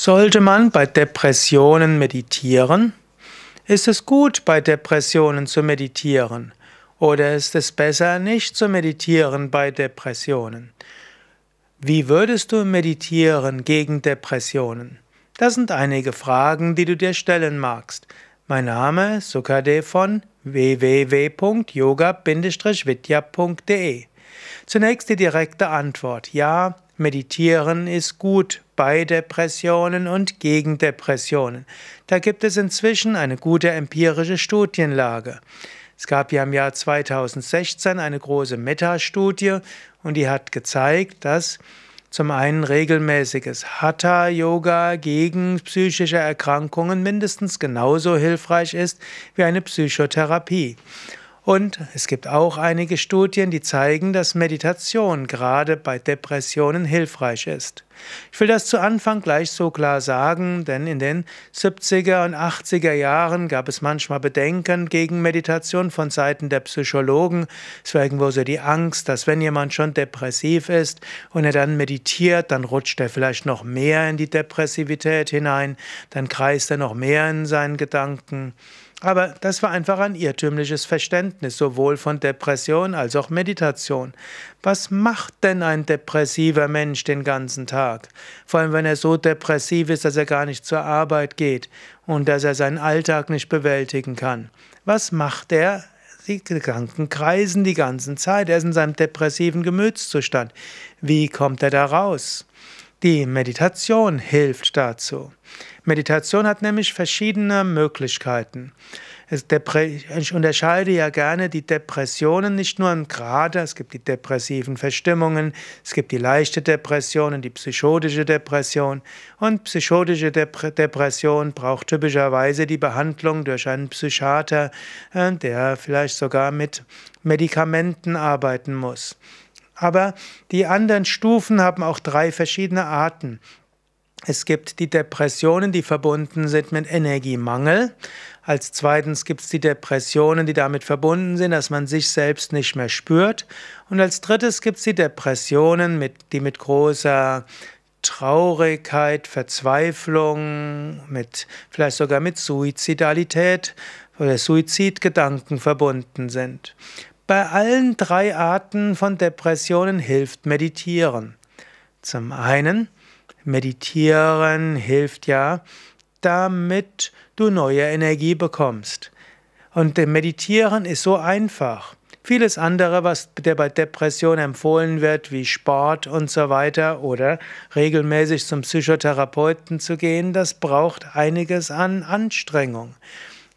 Sollte man bei Depressionen meditieren? Ist es gut, bei Depressionen zu meditieren? Oder ist es besser, nicht zu meditieren bei Depressionen? Wie würdest du meditieren gegen Depressionen? Das sind einige Fragen, die du dir stellen magst. Mein Name ist Sukade von www.yoga-vidya.de. Zunächst die direkte Antwort. Ja, Meditieren ist gut bei Depressionen und gegen Depressionen. Da gibt es inzwischen eine gute empirische Studienlage. Es gab ja im Jahr 2016 eine große Metastudie und die hat gezeigt, dass zum einen regelmäßiges Hatha-Yoga gegen psychische Erkrankungen mindestens genauso hilfreich ist wie eine Psychotherapie. Und es gibt auch einige Studien, die zeigen, dass Meditation gerade bei Depressionen hilfreich ist. Ich will das zu Anfang gleich so klar sagen, denn in den 70er und 80er Jahren gab es manchmal Bedenken gegen Meditation von Seiten der Psychologen. Es war irgendwo so die Angst, dass wenn jemand schon depressiv ist und er dann meditiert, dann rutscht er vielleicht noch mehr in die Depressivität hinein, dann kreist er noch mehr in seinen Gedanken. Aber das war einfach ein irrtümliches Verständnis, sowohl von Depression als auch Meditation. Was macht denn ein depressiver Mensch den ganzen Tag? Vor allem, wenn er so depressiv ist, dass er gar nicht zur Arbeit geht und dass er seinen Alltag nicht bewältigen kann. Was macht er? Die Gedanken kreisen die ganze Zeit. Er ist in seinem depressiven Gemütszustand. Wie kommt er da raus? Die Meditation hilft dazu. Meditation hat nämlich verschiedene Möglichkeiten. Ich unterscheide ja gerne die Depressionen nicht nur in Grade, es gibt die depressiven Verstimmungen, es gibt die leichte Depression und die psychotische Depression. Und psychotische Depression braucht typischerweise die Behandlung durch einen Psychiater, äh, der vielleicht sogar mit Medikamenten arbeiten muss. Aber die anderen Stufen haben auch drei verschiedene Arten. Es gibt die Depressionen, die verbunden sind mit Energiemangel. Als zweitens gibt es die Depressionen, die damit verbunden sind, dass man sich selbst nicht mehr spürt. Und als drittes gibt es die Depressionen, mit, die mit großer Traurigkeit, Verzweiflung, mit, vielleicht sogar mit Suizidalität oder Suizidgedanken verbunden sind. Bei allen drei Arten von Depressionen hilft Meditieren. Zum einen, Meditieren hilft ja, damit du neue Energie bekommst. Und Meditieren ist so einfach. Vieles andere, was dir bei Depressionen empfohlen wird, wie Sport und so weiter oder regelmäßig zum Psychotherapeuten zu gehen, das braucht einiges an Anstrengung.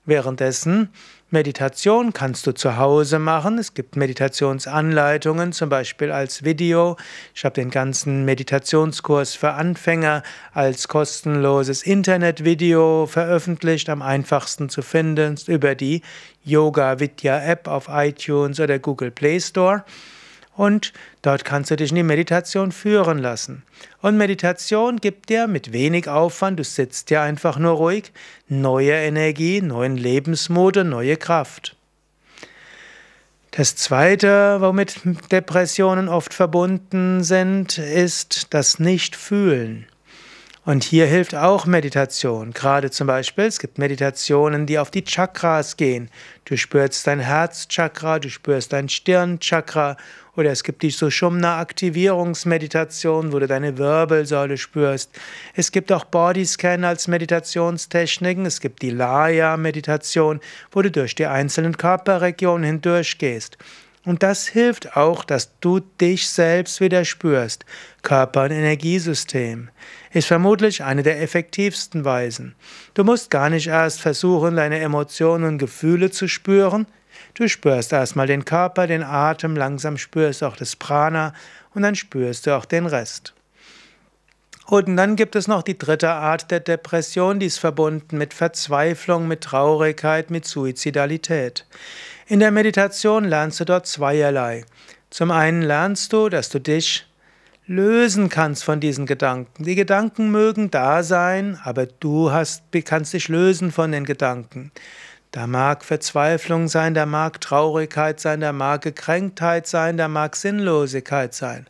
Währenddessen Meditation kannst du zu Hause machen. Es gibt Meditationsanleitungen, zum Beispiel als Video. Ich habe den ganzen Meditationskurs für Anfänger als kostenloses Internetvideo veröffentlicht, am einfachsten zu finden über die Yoga Vidya App auf iTunes oder Google Play Store und dort kannst du dich in die Meditation führen lassen. Und Meditation gibt dir mit wenig Aufwand, du sitzt ja einfach nur ruhig, neue Energie, neuen Lebensmut und neue Kraft. Das Zweite, womit Depressionen oft verbunden sind, ist das Nichtfühlen. Und hier hilft auch Meditation. Gerade zum Beispiel, es gibt Meditationen, die auf die Chakras gehen. Du spürst dein Herzchakra, du spürst dein Stirnchakra. Oder es gibt die Sushumna-Aktivierungsmeditation, wo du deine Wirbelsäule spürst. Es gibt auch Bodyscan als Meditationstechniken. Es gibt die Laya-Meditation, wo du durch die einzelnen Körperregionen hindurchgehst. Und das hilft auch, dass du dich selbst wieder spürst. Körper- und Energiesystem ist vermutlich eine der effektivsten Weisen. Du musst gar nicht erst versuchen, deine Emotionen und Gefühle zu spüren. Du spürst erstmal den Körper, den Atem, langsam spürst auch das Prana und dann spürst du auch den Rest. Und dann gibt es noch die dritte Art der Depression, die ist verbunden mit Verzweiflung, mit Traurigkeit, mit Suizidalität. In der Meditation lernst du dort zweierlei. Zum einen lernst du, dass du dich lösen kannst von diesen Gedanken. Die Gedanken mögen da sein, aber du hast, kannst dich lösen von den Gedanken. Da mag Verzweiflung sein, da mag Traurigkeit sein, da mag Gekränktheit sein, da mag Sinnlosigkeit sein.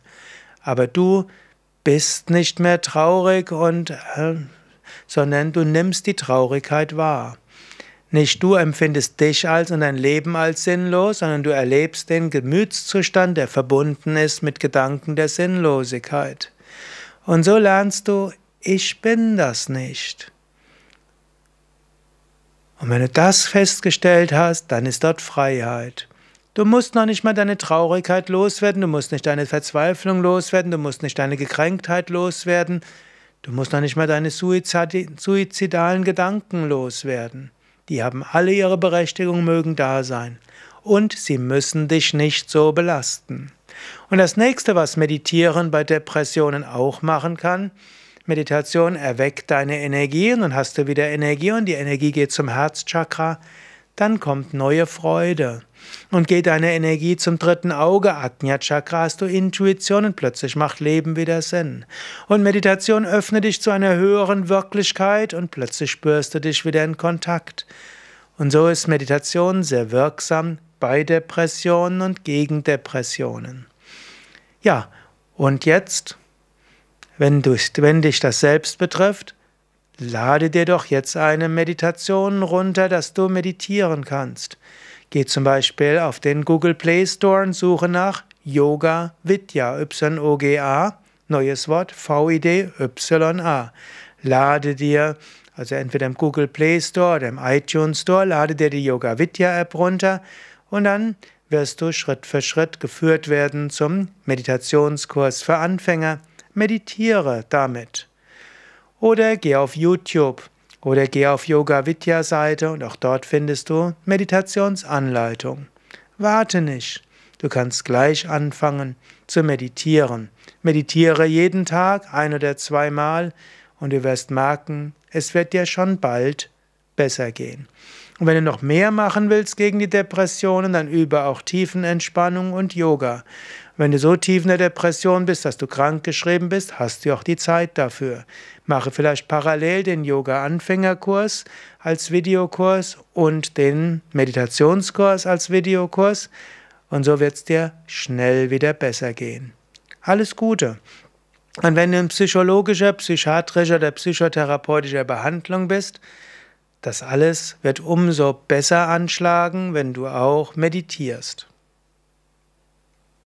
Aber du bist nicht mehr traurig und, äh, sondern du nimmst die Traurigkeit wahr. Nicht du empfindest dich als und dein Leben als sinnlos, sondern du erlebst den Gemütszustand, der verbunden ist mit Gedanken der Sinnlosigkeit. Und so lernst du, ich bin das nicht. Und wenn du das festgestellt hast, dann ist dort Freiheit. Du musst noch nicht mal deine Traurigkeit loswerden, du musst nicht deine Verzweiflung loswerden, du musst nicht deine Gekränktheit loswerden, du musst noch nicht mal deine suizidalen Gedanken loswerden. Die haben alle ihre Berechtigung, mögen da sein. Und sie müssen dich nicht so belasten. Und das nächste, was Meditieren bei Depressionen auch machen kann, Meditation erweckt deine Energie und dann hast du wieder Energie und die Energie geht zum Herzchakra dann kommt neue Freude. Und geht deine Energie zum dritten Auge, Agnya Chakra, hast du Intuition und plötzlich macht Leben wieder Sinn. Und Meditation öffnet dich zu einer höheren Wirklichkeit und plötzlich spürst du dich wieder in Kontakt. Und so ist Meditation sehr wirksam bei Depressionen und gegen Depressionen. Ja, und jetzt, wenn, du, wenn dich das selbst betrifft, Lade dir doch jetzt eine Meditation runter, dass du meditieren kannst. Geh zum Beispiel auf den Google Play Store und suche nach Yoga Vidya, Y-O-G-A, neues Wort, V-I-D-Y-A. Lade dir, also entweder im Google Play Store oder im iTunes Store, lade dir die Yoga Vidya App runter und dann wirst du Schritt für Schritt geführt werden zum Meditationskurs für Anfänger. Meditiere damit. Oder geh auf YouTube oder geh auf Yoga Vidya Seite und auch dort findest du Meditationsanleitung. Warte nicht. Du kannst gleich anfangen zu meditieren. Meditiere jeden Tag ein oder zweimal und du wirst merken, es wird dir schon bald besser gehen. Und wenn du noch mehr machen willst gegen die Depressionen, dann übe auch Tiefenentspannung und Yoga. Wenn du so tief in der Depression bist, dass du krank geschrieben bist, hast du auch die Zeit dafür. Mache vielleicht parallel den Yoga-Anfängerkurs als Videokurs und den Meditationskurs als Videokurs und so wird es dir schnell wieder besser gehen. Alles Gute! Und wenn du in psychologischer, psychiatrischer oder psychotherapeutischer Behandlung bist, das alles wird umso besser anschlagen, wenn du auch meditierst.